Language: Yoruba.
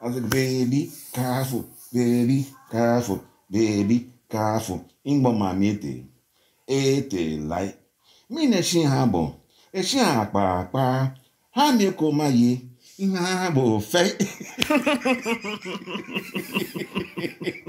I said, baby, careful, baby, careful, baby, careful. Ingbo mamete, ete lai. Mine shi habo, e shi akpa pa Ha mi ko ma ye, ha bo fe.